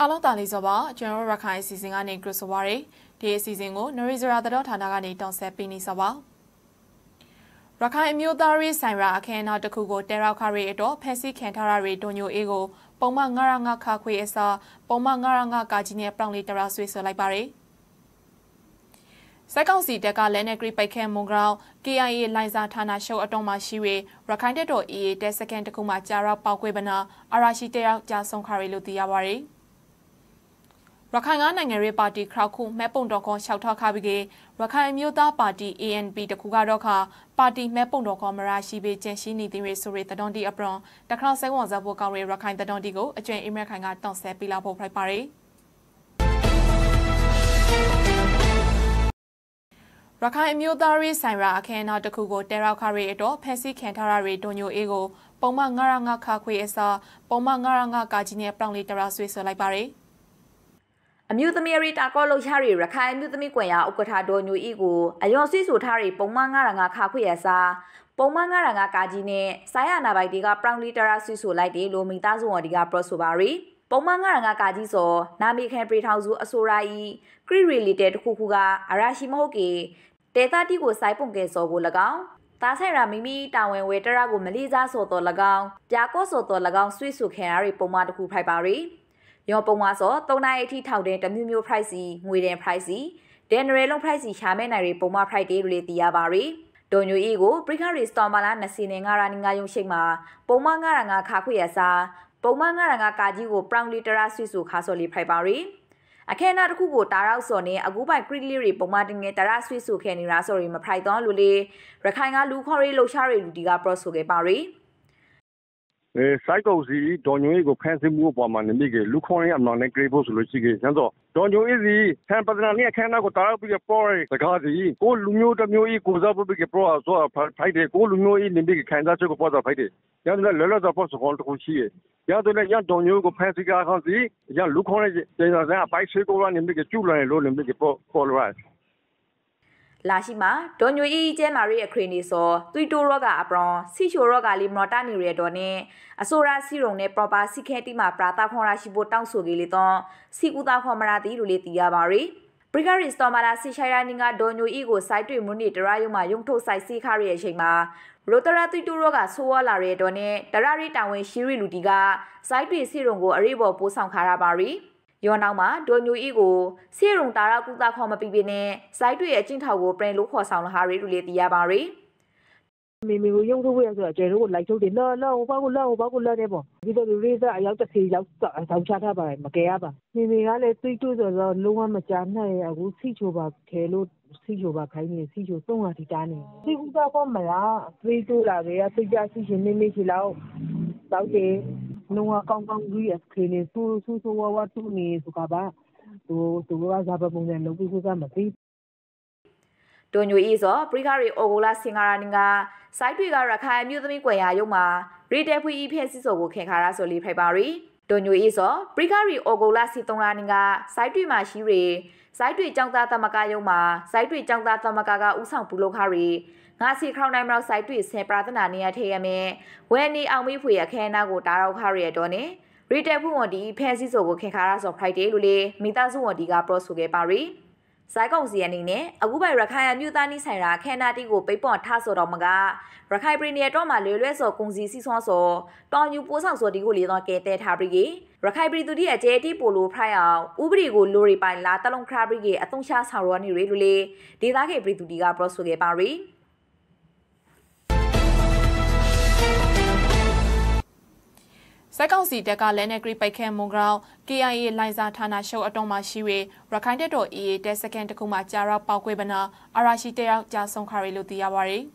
အားလုံးတာလေးစောပါကျွန်တော်ရခိုင်အစီအစဉ်ကနေကြိုဆိုပါရယ်ဒီအစီအစဉ်ကိုနရီဇရာသတော်ဌာနကနေတောင်ဆက်ပေးနေစောပါရခိုင်အမျိုးသားရေးဆိုင်ရာအခမ်းအနားတစ်ခုကိုတဲရောက်ခရီအတော်ဖက်စီခံထားရရီဒွန်ညိုအေးကို ပုံမှန်905ခါခွေအစားပုံမှန်905ကာကြီးနဲ့ပလောင်လီတရာဆွေးဆွလိုက်ပါရယ်စိုက်ကောင်စီတပ်ကလက်နက်ကရီပိုက်ခဲမွန်ကောင် KIA လိုင်စာဌာနရှုပ်အတုံးမှာရှိပြီးရခိုင်တပ်တော် AA တပ်စခန်းတစ်ခုမှာကြာရောက်ပောက်ကွေးပနာအရာရှိတယောက်ကြာဆုံးခရီလို့သိရပါရယ်။ရခိုင်ကနိုင်ငံရေးပါတီခရောက်ခုမဲပုံတော်ခေါ်လျှောက်ထားခပြီးကရခိုင်မျိုးသားပါတီ ANP တခုကတော့ခပါတီမဲပုံတော်ခေါ်မရရှိပေကျန်ရှိနေသေးရဆိုရတတော်တီအပရွန်တခရောက်စိတ်ဝင်စားဖို့ကောင်းရရခိုင်တတော်တီကိုအကျဉ်းအိမ်မခိုင်ကတောင်းဆဲပေးလာဖို့ဖိုက်ပါရယ်ရခိုင်အမျိုးသားရေးဆိုင်ရာအခမ်းအနားတစ်ခုကိုတဲရောက်ခရီအတွက်ဖန်ဆီးခံထားရတဲ့ဒွန်ညိုအေးကိုပုံမှန်905ခါခွေအစားပုံမှန်905ကာကြီးနဲ့ပလောင်လီတရာဆွေးဆွလိုက်ပါရယ်။အမျိုးသမီးရီတာကောလောက်ရရီရခိုင်အမျိုးသမီးကွန်ရာဥက္ကဋ္ဌဒေါ်ညူဤကိုအယွန်ဆွေးဆိုထားရီပုံမှန်ငါရငါခါခွေရစာပုံမှန်ငါရငါကာကြီးနဲ့ဆိုင်ရနာပိုက်တွေကပရောင်လီတာရာဆွေးဆိုလိုက်တယ်လို့မိသားစုဝန်ဒီကပရော့ဆိုပါရီပုံမှန်ငါရငါကာကြီးဆိုနာမီခံပရိထောင်စုအစိုးရဤခရီရီလီတဲတခုခုကအရာရှိမဟုတ်ကေဒေတာတီကိုစိုက်ပုံကဲစော်ကို၎င်းတာဆိုင်ရာမိမိတာဝန်ဝဲတရကိုမလီစားစော်တော်၎င်းပြာကော့စော်တော်၎င်းဆွေးဆိုခင်ရာရီပုံမှန်တစ်ခုဖိုက်ပါရီညောပုံမှာဆို၃နိုင်အထိထောက်တဲ့တမျိုးမျိုး price စီငွေတဲ့ price စီဒန်နရယ်လုံး price စီရှာမဲ့နိုင်တွေပုံမှာ price တွေတွေသိရပါရီဒွန်ညိုအီကိုပရိခရီစတော်မလာ20နဲ့9ရာနေ9ရုံရှိမှာပုံမှာ9ရာ9ခါခွေရစာပုံမှာ9ရာ9ကာကြီးကို brown liter ဆွေဆိုခါစော်လေး price ပါရီအခဲနာတစ်ခုကိုတာရောက်စော်နေအကူပိုင် crit လေးတွေပုံမှန်တင်ငယ်တရဆွေဆိုခဲနေတာဆိုရင်မဖိုက်တော့လို့လေရခိုင်ကလူခေါ်ရေးလှူရှားရေးလူဒီက pro ဆိုခဲ့ပါရီ။စိုက်ကုန်စီဒေါ်ညွေးကိုဖန်ဆင်းမှုအပေါ်မှာနိမိကေလူခေါင်းရအမှန်နဲ့ကြေဖို့ဆိုလို့ရှိခဲ့ရန်တော့ဒေါ်ညွေးစီဆန်ပဒနာနဲ့ခန်းနာကိုတားပြီးပေါ်ရစကားစီကိုလူမျိုးတစ်မျိုးဤကိုစားပြီးကပေါ်ဆိုဖိုက်တယ်ကိုလူမျိုးဤနိမိကေခံစားချက်ကိုပေါ်စားဖိုက်တယ်ရန်တော့လောလောဆယ်ပေါ်စကောတခုရှိရရတဲ့လည်းရဒေါ်ညိုးကိုဖန်စီကားခေါစီရလူခေါင်းရဲ့ဒေသဆိုင်အပိုက်ဆွေးကိုရနိမိကေကျူလွန်လို့နိမိကေပေါ်ပေါ်လာလာရှိမှာဒွန်ညိုအီကျဲမာရီရဲ့ခရီနေဆိုသွီတိုရော့ကအပရွန်စီချိုရော့ကလီမရတာနေရတော်နဲ့အဆိုရာစီရုံနဲ့ proper စီခဲတိမှာပရာတာခွန်ရာရှိဖို့တောင်းဆိုကြီးလေတော့စီကူတာခွန်မရာတီလို့လေတီရပါရီဘရီဂရီစတော်မာလာစီရှိုင်ရိုင်းကဒွန်ညိုအီကိုစိုက်တွေ့မှုနေတရာယုံမှာယုံထုတ်ဆိုင်စီခရီရဲ့အချိန်မှာရိုတရာသွီတိုရော့ကဆိုးဝါလာရတဲ့တော်နဲ့တရာရီတာဝန်ရှိရီလူတီကစိုက်တွေ့စီရုံကိုအရေးပေါ်ပို့ဆောင်ခါရပါရီ။ရောနောက်မှာဒေါ်ညူအီကိုဆေရုံတာရကုသခေါ်မပြီးပြင်းနဲ့ဇိုက်တွေရဲ့အကျင့်ထောက်ကိုပရင်လို့ခေါ်ဆောင်လာဟာရီလူလေးတီးရပါရီမေမေကိုရုံထုတ်ရဆိုတော့ကျဲတို့ကိုလိုက်ထုတ်တယ်လောလောဟိုဘက်ကိုလောဟိုဘက်ကိုလောနေပေါ့ဒီတော့လူလေးသားအရောက်တစ်စီရောက်ဆောက်ချထားပါတယ်မကယ်ရပါမေမေကလည်းတွေးတွေးဆိုတော့လုံးဝမကြနိုင်ရအခုစီချိုပါခဲလို့စီချိုပါခိုင်းနေစီချိုသုံးဟာဒီတားနေစီကူတာကောမလားတွေးတွေးလာပဲအစိတ်ကြစီရှင်နေနေချီလောက်တောက်တယ်လုံးဝကောင်းကောင်းကြီးအခြေအနေဆိုးဆိုးဆိုးဝါးဝါးဖြစ်နေဆိုတာပါသူသူကစားပပုံစံလုပ်ပြီးဆိုတာမသိတိုညိုအီဆိုပရိခရီအိုဂိုလာစင်ဂါရာနင်ကစိုက်တွေကရခိုင်အမျိုးသမီးကွယ်ရာရုံမှာရီတဲဖွီအီဖဲစစ်ဆိုကိုခင်ခါရဆိုလေးဖိုက်ပါရီတိုညိုအီဆိုပရိခရီအိုဂိုလာစီတုံရာနင်ကစိုက်တွေမှာရှိရီစိုက်တွေကြောင့်သားသမကရုံမှာစိုက်တွေကြောင့်သားသမကကဥဆောင်ဘူးလောက်ခရီငါစီခေါင်တိုင်းမလောက်ဆိုင်တွေ့ဆင်ပရာသနာနေရထဲရမယ်ဝဲနေအောင်မေးဖွေရခဲနာကိုတာရောက်ခရရတော့နေရီတက်ဖူဝန်ဒီဖဲစီဆိုကိုခင်ခါရဆို Friday လို့လေမိသားစုဝန်ဒီကပရော့ဆိုခဲ့ပါရီဇိုက်ကောင်စီအနေနဲ့အခုပိုင်ရခိုင်မြို့သားနီးဆိုင်ရာခဲနာတီကိုပိတ်ပွန်ထဆိုတော့မကရခိုင်ပြည်နယ်တော့မှလွယ်လွယ်ဆိုကုန်စီစီဆွမ်းဆိုတောင်ယူပိုးဆောင်ဆိုဒီကိုလေတော့ကဲတဲထားပြီးကြီးရခိုင်ပြည်သူတိရဲ့ဂျဲတီပိုလိုဖရိုင်အောင်ဥပဒေကိုလိုရီပိုင်လာတလုံးခရပြီးကြီးအသုံးချဆောင်ရနေရလို့လေဒေသခေပြည်သူတီကပရော့ဆိုခဲ့ပါရီစက်ကောင်စီတပ်ကလက်နက်ကရီပိုက်ခဲမွန်ကောင် KIA လိုင်စာဌာနရှုပ်အတော်မှာရှိပြီးရခိုင်တပ်တော် AA တပ်စခန်းတစ်ခုမှာကြာရောက်ပောက်ကွဲပနာအရာရှိတယောက်ကြာဆုံးခါရီလို့သိရပါရယ်။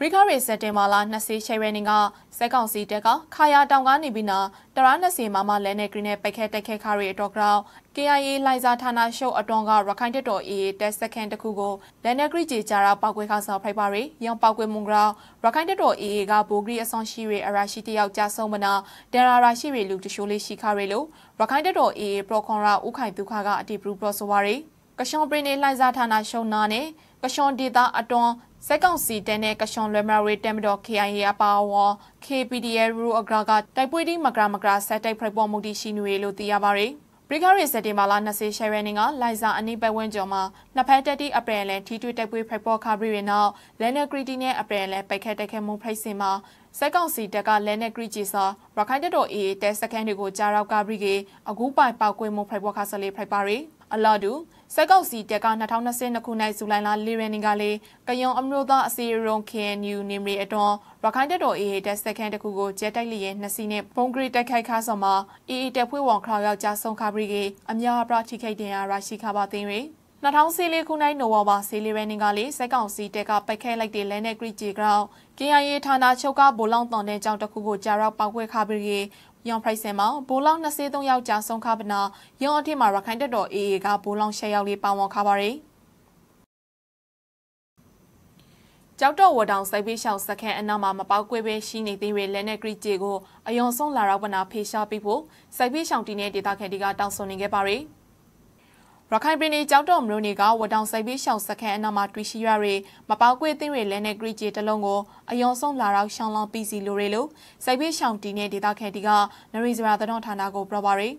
ဘရိခရီစက်တင်ဘာလ26ရက်နေ့ကစက်ကောင်စီတက်ကခါယာတောင်ကားနေပြီးနာတရာ20မမလဲနဲ့ဂရင်းနဲ့ပိတ်ခဲတက်ခဲခါရီအတော်ကောင် KIA လိုင်ဇာဌာနရှုပ်အတော်ကရခိုင်တက်တော် AA တက်စကန်တခုကိုလန်နက်ဂရီကြီးကြတာပောက်ကွဲခါဆောင်ဖိုက်ပါရီရောင်ပောက်ကွဲမွန်ကောင်ရခိုင်တက်တော် AA ကဘိုဂရီအဆောင်ရှိရီအရာရှိတယောက်ကြဆုံးမနာဒန်ရာရာရှိရီလူတရှိုးလေးရှိခါရီလို့ရခိုင်တက်တော် AA ပရော်ခွန်ရာဥခိုင်ဒုခါကအတီပရူပရော်ဆိုပါရီကရှွန်ပရီနေလှိုင်စားဌာနရှုံနာနဲ့ကရှွန်ဒေတာအတွန်းစက်ကောင်စီတန်းနဲ့ကရှွန်လွယ်မရီတမ်မတော် KIA အပါဝေါ် KPDA ရူအဂရာကတိုက်ပွဲတီးမကရာမကရာဆက်တိုက်ဖိုက်ပေါ်မူတီရှိနေရလို့သိရပါတယ်ပရိခရီစက်တင်ဘာလ20ရှယ်ရနေကလိုင်ဇာအနိပတ်ဝန်းကျော်မှာနှစ်ဖက်တက်တီအပရန်လဲထီထွေတိုက်ပွဲဖိုက်ပေါ်ခါပရီရနောက်လဲနက်ဂရီတီနဲ့အပရန်လဲပိုက်ခတ်တိုက်ခတ်မှုဖိုက်စင်မှာစက်ကောင်စီတက်ကလဲနက်ဂရီဂျီစာရခိုင်တက်တော် AA တဲစကန်တွေကိုကြားရောက်ကပရီကအခုပိုင်ပောက်ကွေးမှုဖိုက်ပေါ်ခါဆလေးဖိုက်ပါရီအလာဒူစက်ကောက်စီတက်က2022ခုနှစ်ဇူလိုင်လ၄ရက်နေ့ကလေကယုံအမျိုးသားအစည်းအရုံး KNU နေမရီအတော်ရခိုင်တပ်တော် AA တပ်စခန်းတစ်ခုကိုဂျက်တိုက်လျက်နှစ်စီးနဲ့ဘုံဂရိတိုက်ခိုက်ခါဆောင်မှာ AA တပ်ဖွဲ့ဝန်ခရောင်ယောက်ကြားဆုံးခါပြီးကအများအပြားထိခိုက်ဒဏ်ရာရရှိခါပါသိရင်2014ခုနှစ်နိုဝင်ဘာ14ရက်နေ့ကလေစက်ကောင်စီတက်ကပိုက်ခဲလိုက်တဲ့လဲနဲ့ဂရိဂျီကောင် KIA ဌာနချုပ်ကဘိုလောင်တောင်တဲ့ကြောင့်တစ်ခုကိုကြာရောက်ပောက်ခွဲခါပြီး။ယွန်ဖရိုက်ဆင်မှာဘိုးလောင်23ယောက်ကြာဆုံးခါပနာယွန်အထက်မှာရခိုင်တပ်တော် AA ကဘိုးလောင်10ယောက်လေးပါဝင်ခါပါရယ်။ကြောက်တော့ဝတောင်စိုက်ပေးရှောင်စခန်းအနောက်မှာမပေါက်ကွဲပဲရှိနေသေးတဲ့လက်နဲ့ဂရိကျေကိုအယုံဆုံးလာရောက်ပနာဖေရှားပြီးဖို့စိုက်ပေးရှောင်တီနဲ့ဒေတာခန်တီကတောင်းဆိုနေခဲ့ပါရယ်။ရခိုင်ပြည်နယ်ကြောက်တော်မြို့နယ်ကဝတောင်စိုက်ပြီးရှောင်စခန်းအနားမှာတွေ့ရှိရတဲ့မပေါက်ကွေးသင်းတွေလည်းနဲ့ဂရိကျေတလုံးကိုအယောင်ဆုံးလာတော့ရှောင်းလောင်းပြီးစီလိုရလို့စိုက်ပြီးရှောင်တီနဲ့ဒေသခံတီကနရီစရာသတော်ဌာနကိုပြောပါရယ်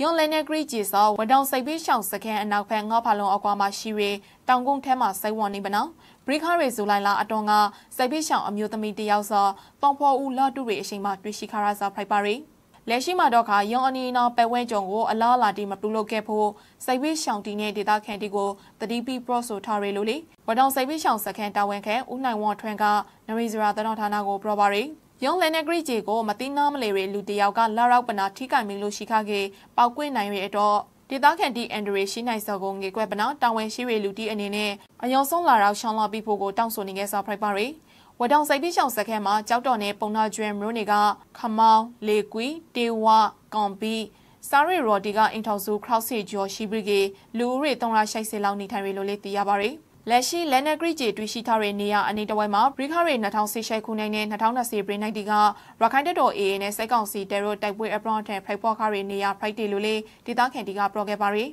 ယွန်လည်းနဲ့ဂရိကျေစောဝတောင်စိုက်ပြီးရှောင်စခန်းအနောက်ဘက်ငေါဖာလုံအကွာမှာရှိတဲ့တောင်ကုန်းထဲမှာစိုက်ဝွန်နေပနော်ဘရိခရေဇူလိုင်လအတော်ကစိုက်ပြီးရှောင်အမျိုးသမီးတယောက်စောပေါင်ဖော်ဦးလာတူတွေအချိန်မှာတွေ့ရှိခါရစာဖိုက်ပါရယ်လက်ရှိမှာတော့ခါရုံအနီနာပတ်ဝန်းကျုံကိုအလားအလာတီမပြုလုပ်ခဲ့ဖို့စိုက်ဝေးရှောင်တီနဲ့ဒေတာခန်တီကိုတတိပီပရော့ဆိုထားရလို့လေဝတောင်စိုက်ဝေးရှောင်စခန်တာဝန်ခံဦးနိုင်ဝမ်ထွန်းကနရီဇရာတတော်ဌာနကိုပြောပါရီယုံလန်နဂရီဂျီကိုမတိနာမလေရီလူတယောက်ကလာရောက်ပနာထိကင်မင်းလို့ရှိခခဲ့ပောက်ကွေ့နိုင်ရတော့ဒေတာခန်တီအန်ဒရီရှိနိုင်စော်ကိုငေကွက်ပနာတာဝန်ရှိရလူတီအနေနဲ့အယုံဆုံးလာရောက်ရှောင်းလာပြီးဖို့ကိုတောင်းဆိုနေခဲ့စာဖရိုက်ပါရီဝတောင်စိတ်ပြီးရှောင်စခန်းမှာကြောက်တော်နဲ့ပုံနာကျွဲမျိုးတွေကခမောင်းလေကွီတေဝကောင်ပီစာရီရော်ဒီကအင်ထောင်စုခရောက်စီကျော်ရှိပြီးကလူဦးရေ360လောက်နေထိုင်ရလို့လည်းသိရပါတယ်လက်ရှိလက်နက်ကရီကျေတွေ့ရှိထားတဲ့နေရာအနေတဝိုက်မှာဘရိခရေ2018ခုနှစ်နဲ့2020ပြည်နိုင်တီကရခိုင်တပ်တော် AA နဲ့စိုက်ကောင်စီတဲရိုတိုက်ပွဲအပရွန်ထန်ဖိုက်ပွားခရေနေရာဖိုက်တီလိုလေးဒေသခံတီကပြောခဲ့ပါရီ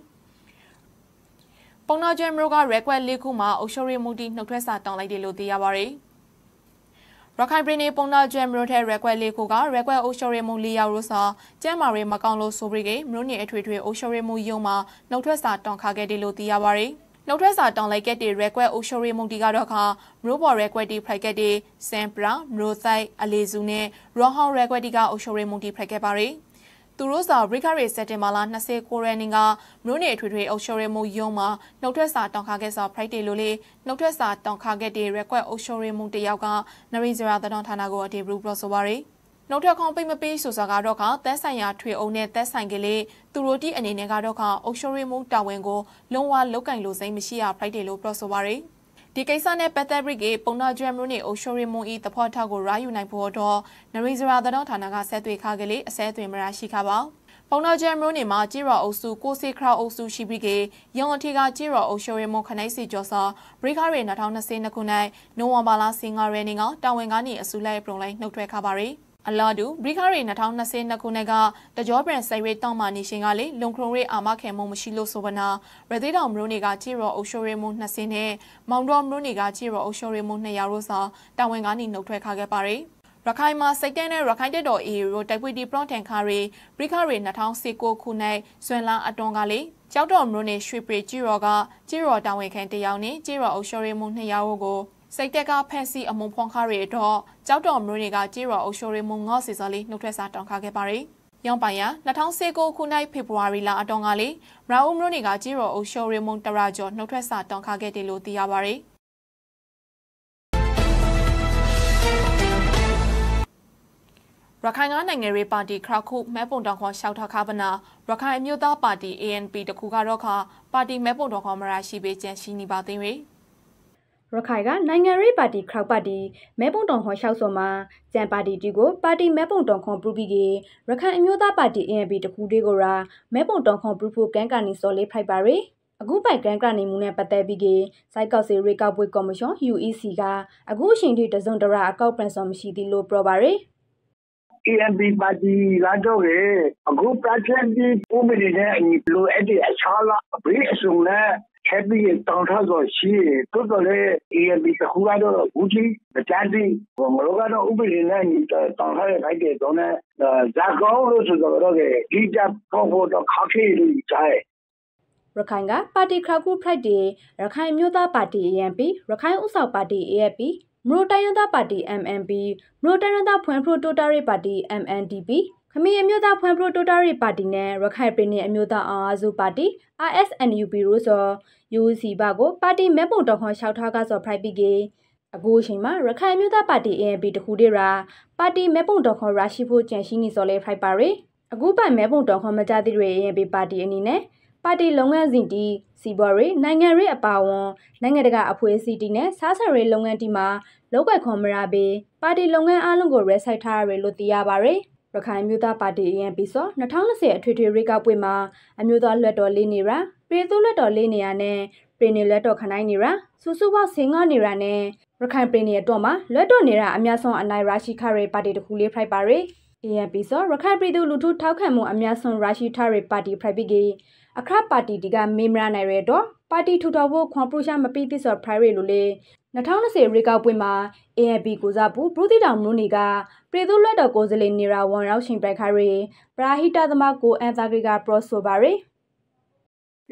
ပုံနာကျွဲမျိုးကရက်ကွက်လေးခုမှာအုပ်ချုပ်ရေးမှုတီနှုတ်ထွက်စာတောင်းလိုက်တယ်လို့သိရပါရီ။ရခိုင်ပြည်နယ်ပုံနာကျွဲမြို့ထဲရက်ွက်လေးကိုကရက်ွက်အုပ်ချုပ်ရေးမှူး၄ယောက်လို့ဆိုကျဲမာရီမကောင်လို့ဆိုပြီးကမြို့နယ်အထွေထွေအုပ်ချုပ်ရေးမှူးရုံးမှာနှုတ်ထွက်စာတောင်းခခဲ့တယ်လို့သိရပါရယ်နှုတ်ထွက်စာတောင်းလိုက်ကက်တီရက်ွက်အုပ်ချုပ်ရေးမှူးတီကတော့ခါမြို့ပေါ်ရက်ွက်တီဖရိုက်ကက်တီစန်ပရာမြို့ဆိုင်အလီဇူနဲ့ရောဟောင်းရက်ွက်တီကအုပ်ချုပ်ရေးမှူးတီဖရိုက်ကက်ပါရယ်သူတို့စာရိခရီစက်တင်ဘာလ29ရက်နေ့ကမြို့နယ်ထွေထွေအုပ်ချုပ်ရေးမှူးယုံမှာနှုတ်ထွက်စာတောင်းခခဲ့စာ Friday လို့လေနှုတ်ထွက်စာတောင်းခခဲ့တဲ့ request အုပ်ချုပ်ရေးမှူးတယောက်ကနရီဇရာသတော်ဌာနကိုအတည်ပြုပြောဆိုပါရယ်နှုတ်ထွက်ခေါင်းပိတ်မပေးဆိုစာကတော့ကသက်ဆိုင်ရာထွေအုပ်နဲ့သက်ဆိုင်ကလေးသူတို့တီအနေနဲ့ကတော့ကအုပ်ချုပ်ရေးမှူးတာဝန်ကိုလုံးဝလုတ်ကင်လို့စိမ့်မရှိရ Friday လို့ပြောဆိုပါရယ်ဒီကိစ္စနဲ့ပတ်သက်ပြီးကပုံနာဂျမ်ရုံးနဲ့အိုရှိုရီမွန်ဤသဖောထောက်ကိုရာယူနိုင်ဖို့တော့နရီဇရာသတော်ဌာနကဆက်သွေးခါကလေးအစဲသွေးမရရှိခါပါပုံနာဂျမ်ရုံးနေမှာကြည်ရော်အုပ်စုကိုစီခရော်အုပ်စုရှိပြီးကရုံအထီကကြည်ရော်အုပ်ရှိုရီမွန်ခနိုက်စီကျော်စာဘရိခရီ2022ခု၌နိုဝင်ဘာလ15ရက်နေ့ကတာဝန်ကနေအစုလိုက်ပြုံလိုက်နှုတ်ထွက်ခါပါရီ။အလာဒူဘရီခရီ2022ခုနှစ်ကတကြောပြန်ဆိုင်ရိတ်တောင်းမာနေရှင်ကလေလွန်ခရုံရိအာမခဲမုံမရှိလို့ဆိုပနာရသေးတော်မျိုးနေကကြည်ရောအုပ်ရှိုးရိမှု20နဲ့မောင်တော်မျိုးနေကကြည်ရောအုပ်ရှိုးရိမှု200ရိုးစာတာဝန်ကနေနှုတ်ထွက်ခခဲ့ပါတယ်ရခိုင်မှာစိတ်တန်းတဲ့ရခိုင်တက်တော် AA ရိုတိုက်ပွဲတီပရွန်တန်ခါရီပရိခရီ2019ခု၌ဇွန်လအတွန်းကလေကျောက်တော်မြို့နယ်ရွှေပြည်ကြီးရောကကြီးရောတာဝန်ခံတယောက်နဲ့ကြီးရောအုပ်ရှိုးရိမှု200ကိုစိတ်တက်ကဖန်စီအမုံဖွန်ခါတွေတော့ကြောက်တော်မျိုးတွေကကြေးရော်အုပ်ရှိုးရီမုံငေါ့စီစော်လေးနှုတ်ထွက်စာတောင်းခါခဲ့ပါတယ်။ရောင်ပိုင်ရ2019ခုနှစ်ဖေဖော်ဝါရီလအတောင်ကလေးရာဦးမျိုးတွေကကြေးရော်အုပ်ရှိုးရီမုံတရာကျော်နှုတ်ထွက်စာတောင်းခါခဲ့တယ်လို့သိရပါတယ်။ရခိုင်ကနိုင်ငံရေးပါတီခရခုမဲပုံတောင်ခွန်ရှောက်ထားခါပနာရခိုင်အမျိုးသားပါတီ ANP တခုကတော့ခါပါတီမဲပုံတောင်ခွန်မရာရှိပေးကြန့်ရှိနေပါသေးတယ်။ရခိုင်ကနိုင်ငံရေးပါတီခရောက်ပါတီမဲပုံတော်ဟောလျှောက်စော်မှာကြံပါတီတီကိုပါတီမဲပုံတော်ခွန်ပူပီကေရခိုင်အမျိုးသားပါတီ ANP တခုတွေကိုရာမဲပုံတော်ခွန်ပူဖို့ကန်ကန်နီစော်လေးဖိုက်ပါရီအခုပိုက်ကန်ကနေမှုနဲ့ပတ်သက်ပြီးကစိုက်ကောက်စီရေကောက်ပွေကော်မရှင် UEC ကအခုအချိန်ထိတစုံတရာအကောက်ပန်ဆောင်မရှိသေးလို့ပြောပါရီ AMP ပါတီလာတော့ရဲ့အခု project ဒီပုံမနေတဲ့အညီလိုအပ်တဲ့အခြားလားဘေးအစုံနဲ့ချက်ပြီးတောင်ထဆိုရှိတော်တော်လေး AMB တခုကတော့ဘူးကြီးကြမ်းစီမလိုကတော့ဥပဒေနဲ့တောင်ထရဲ့ခိုက်တဲ့တော့နဲ့ဇာကောင်းလို့ဆိုတော့ကဒီကြပေါ့ဖို့တော့ခါခေးလို့ကြားရဲ့ရခိုင်ကပါတီခရကူဖရိုက်တီရခိုင်မျိုးသားပါတီ AMP ရခိုင်ဥဆောင်ပါတီ AFP မရိုတိုင်းရသားပါတီ MNP မရိုတိုင်းရသားဖွံ့ဖြိုးတိုးတက်ရေးပါတီ MNDP ခမီးအမျိုးသားဖွံ့ဖြိုးတိုးတက်ရေးပါတီနဲ့ရခိုင်ပြည်နယ်အမျိုးသားအားစုပါတီ RSNUP တို့ဆို UC ဘကိုပါတီမဲပုံတော်ခွန်လျှောက်ထားကဆို private ကအခုအချိန်မှာရခိုင်မျိုးသားပါတီ ANP တခုတည်းရာပါတီမဲပုံတော်ခွန်ရရှိဖို့ကြံရှိနေစော်လဲ private ပါရီအခုပိုင်မဲပုံတော်ခွန်မကြသည့်တွေ ANP ပါတီအနေနဲ့ပါတီလုပ်ငန်းစဉ်တီစီပေါ်ရေးနိုင်ငံရေးအပါဝန်နိုင်ငံတကာအဖွဲ့အစည်းတီနဲ့စားဆယ်ရေးလုပ်ငန်းတီမှာလောက်ကခွန်မရာဘေးပါတီလုပ်ငန်းအလုံးကို website ထားရလို့သိရပါရယ်ရခိုင်မျိုးသားပါတီ ANP ဆို2020အထွေထွေရေကောက်ပွဲမှာအမျိုးသားလွှတ်တော်၄နေရာပြည်သူ့လွှတ်တော်၄နေရာနဲ့ပြည်နယ်လွှတ်တော်ခနိုင်နေရာစုစုပေါင်း15နေရာနဲ့ရခိုင်ပြည်နယ်အတွက်မှာလွှတ်တော်နေရာအများဆုံးအနိုင်ရရှိခရပါတီတစ်ခုလေးဖိုက်ပါရယ် ANP ဆိုရခိုင်ပြည်သူလူထုထောက်ခံမှုအများဆုံးရရှိထားရပါတီဖိုက်ပြီးကအခရပါတီဒီကမေမရနိုင်ရတော့ပါတီထူထောင်ဖို့ခွန်ပရူရှာမပီသစ်ဆော်ဖရိုင်ရီလိုလေ2020ရေကောက်ပွဲမှာ ANP ကိုစားပူပရုတိတောင်မွန်းနေကပြည်သူ့လွှတ်တော်ကိုယ်စားလှယ်နေရာဝန်ရောက်ရှင်ပိုက်ခါရီပရာဟိတသမကိုအန်သာဂရီကပရော့ဆိုပါရီ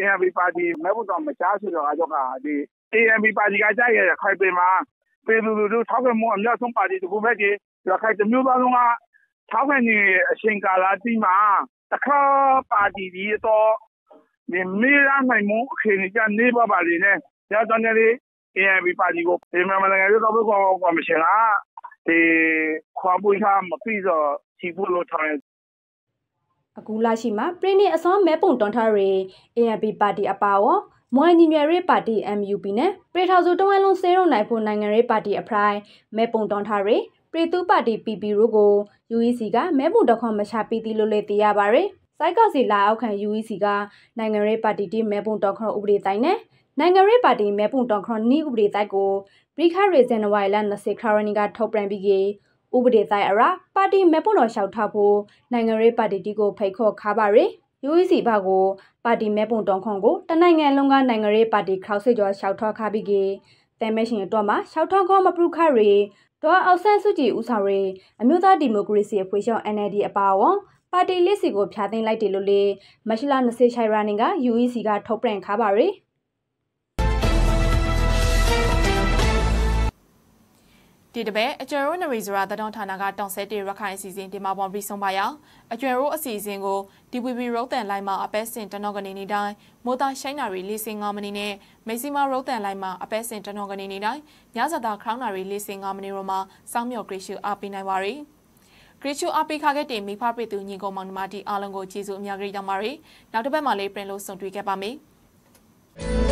ANP ပါတီမဲဖို့တော့မချားဆိုတော့အကြောက်ကဒီ ANP ပါတီကကြားရရခိုင်ပင်မှာပြည်သူလူထုထောက်ခံမှုအများဆုံးပါတီတစ်ခုပဲကြီးရခိုင်တမျိုးသားလုံးကထောက်ခံနေအချိန်ကာလတိမှာတစ်ခါပါတီဒီတော့ဒီမေးရနိုင်မှုအခြေအနေကနေပါပါနေနဲ့ရသနယ်လေး AIB ပါတီကိုမြန်မာနိုင်ငံရဲ့သောက်ကောကော်မရှင်ကဒီခွာပွေးထားမပြီးတော့ခြိဖို့လို့ထောင်ရအခုလရှိမှာပရင်းနဲ့အစောမဲပုံတွန်ထားတွေ AIB ပါတီအပါဝမွန်ညီငယ်ရေးပါတီ MUP နဲ့ပြည်ထောင်စုတဝမ်းလုံးစေရုံနိုင်ဖို့နိုင်ငံရေးပါတီအဖရိုင်မဲပုံတွန်ထားတွေပြည်သူ့ပါတီ PP တို့ကို UEC ကမဲပုံတခွန်မချပီးသီးလို့လည်းသိရပါရယ်။စိုက်ကောက်စီလာအောက်ခံ UEC ကနိုင်ငံရေးပါတီတိမဲပုံတော်ခရဥပဒေတိုင်းနဲ့နိုင်ငံရေးပါတီမဲပုံတော်ခရနီဥပဒေတိုင်းကိုပြည်ခရေဇန်နဝါရီလ20ခရနီကထုတ်ပြန်ပြီးကဥပဒေတိုင်းအရပါတီမဲပုံတော်လျှောက်ထားဖို့နိုင်ငံရေးပါတီတိကိုဖိတ်ခေါ်ခါပါရယ် UEC ဘက်ကိုပါတီမဲပုံတော်ခွန်ကိုတနိုင်ငံလုံးကနိုင်ငံရေးပါတီခေါက်စစ်ကျော်လျှောက်ထားခါပြီးကတဲမဲရှင်တော့မှာလျှောက်ထားခေါ်မပြုခရေဒေါ်အောင်ဆန်းစုကြည်ဦးဆောင်ရေးအမျိုးသားဒီမိုကရေစီအဖွဲ့ချုပ် NLD အပါအဝင်ပါတီလစ်စီကိုဖြာသိမ်းလိုက်တယ်လို့လေမရှလာ20ရှိုင်ရာနင်က UEC ကထုတ်ပြန်ခါပါရယ်ဒီတပဲအကျွဲရိုးနရီဇရာသတောင်းဌာနကတောင်ဆဲတီရခိုင်အစီအစဉ်ဒီမှာပေါ်ပြီးဆုံးပါရအကျွဲရိုးအစီအစဉ်ကို DPP ရုတ်တန်လိုင်းမှာအပဲစင်တနော်ကနေနေတိုင်းမိုးသားရှိုင်းနာရီ၄စင်၅မိနစ်နဲ့မေဆီမာရုတ်တန်လိုင်းမှာအပဲစင်တနော်ကနေနေတိုင်းညစာသားခရောင်းနာရီ၄စင်၅မိနစ်ရောမှာစောင်းမြော်ဂရီရှူအားပေးနိုင်ပါရီဂရီချူအပိခါခဲ့တဲ့မိဖပရိသူညီကောင်မောင်နှမတီအားလုံးကိုကျေးဇူးအများကြီးတောင်းပါရီနောက်တစ်ပတ်မှလည်းပြင်လို့ဆုံတွေ့ခဲ့ပါမယ်